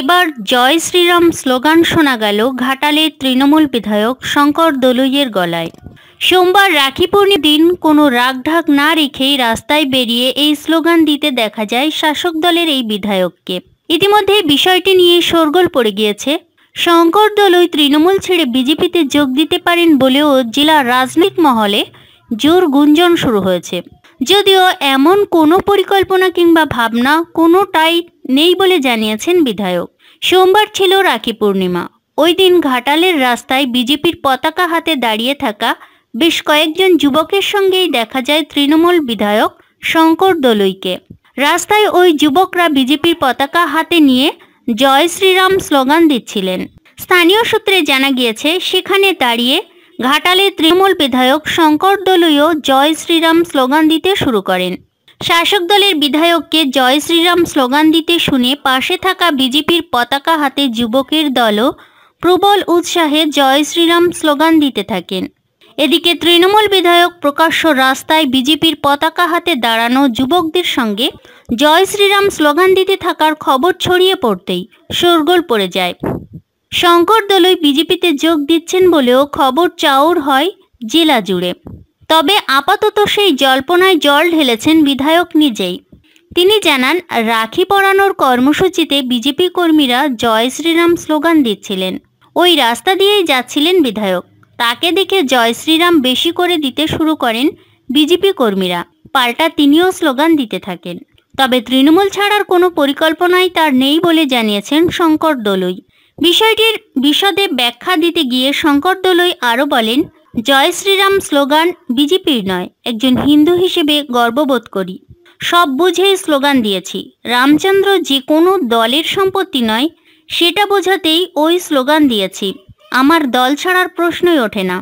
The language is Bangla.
এবার জয় শ্রীরাম স্লোগান শোনা গেল ঘাটালের তৃণমূল বিধায়ক শঙ্কর দলুইয়ের গলায় সোমবার রাখি পূর্ণিম দিন কোনো রাগঢাক না রেখেই রাস্তায় বেরিয়ে এই স্লোগান দিতে দেখা যায় শাসক দলের এই বিধায়ককে ইতিমধ্যে বিষয়টি নিয়ে শোরগোল পড়ে গিয়েছে শঙ্কর দলুই তৃণমূল ছেড়ে বিজেপিতে যোগ দিতে পারেন বলেও জেলা রাজনৈতিক মহলে জোর গুঞ্জন শুরু হয়েছে যদিও এমন কোনো পরিকল্পনা কিংবা ভাবনা কোনোটাই নেই বলে জানিয়েছেন বিধায়ক সোমবার ছিল রাখি পূর্ণিমা ওই দিন ঘাটালের রাস্তায় বিজেপির পতাকা হাতে দাঁড়িয়ে থাকা বেশ কয়েকজন যুবকের সঙ্গেই দেখা যায় তৃণমূল বিধায়ক শঙ্কর দলৈকে রাস্তায় ওই যুবকরা বিজেপির পতাকা হাতে নিয়ে জয় শ্রীরাম স্লোগান দিচ্ছিলেন স্থানীয় সূত্রে জানা গিয়েছে সেখানে দাঁড়িয়ে ঘাটালের তৃণমূল বিধায়ক শঙ্কর দলুইও জয় শ্রীরাম স্লোগান দিতে শুরু করেন শাসক দলের বিধায়ককে জয় শ্রীরাম স্লোগান দিতে শুনে পাশে থাকা বিজেপির পতাকা হাতে যুবকের দলও প্রবল উৎসাহে জয় শ্রীরাম স্লোগান দিতে থাকেন এদিকে তৃণমূল বিধায়ক প্রকাশ্য রাস্তায় বিজেপির পতাকা হাতে দাঁড়ানো যুবকদের সঙ্গে জয় শ্রীরাম স্লোগান দিতে থাকার খবর ছড়িয়ে পড়তেই শোরগোল পড়ে যায় শঙ্কর দলই বিজেপিতে যোগ দিচ্ছেন বলেও খবর চাউর হয় জেলা জুড়ে তবে আপাতত সেই জল্পনায় জল ঢেলেছেন বিধায়ক নিজেই তিনি জানান রাখি পরানোর কর্মসূচিতে বিজেপি কর্মীরা জয় শ্রীরাম স্লোগান দিচ্ছিলেন ওই রাস্তা দিয়েই যাচ্ছিলেন বিধায়ক তাকে দেখে জয় শ্রীরাম বেশি করে দিতে শুরু করেন বিজেপি কর্মীরা পাল্টা তিনিও স্লোগান দিতে থাকেন তবে তৃণমূল ছাড়ার কোনো পরিকল্পনাই তার নেই বলে জানিয়েছেন শঙ্কর দলুই বিষয়টির বিশদে ব্যাখ্যা দিতে গিয়ে শঙ্কর দলুই আরও বলেন জয় শ্রীরাম স্লোগান বিজেপির নয় একজন হিন্দু হিসেবে গর্ববোধ করি সব বুঝেই স্লোগান দিয়েছি রামচন্দ্র যে কোনো দলের সম্পত্তি নয় সেটা বোঝাতেই ওই স্লোগান দিয়েছি আমার দল ছাড়ার প্রশ্নই ওঠে না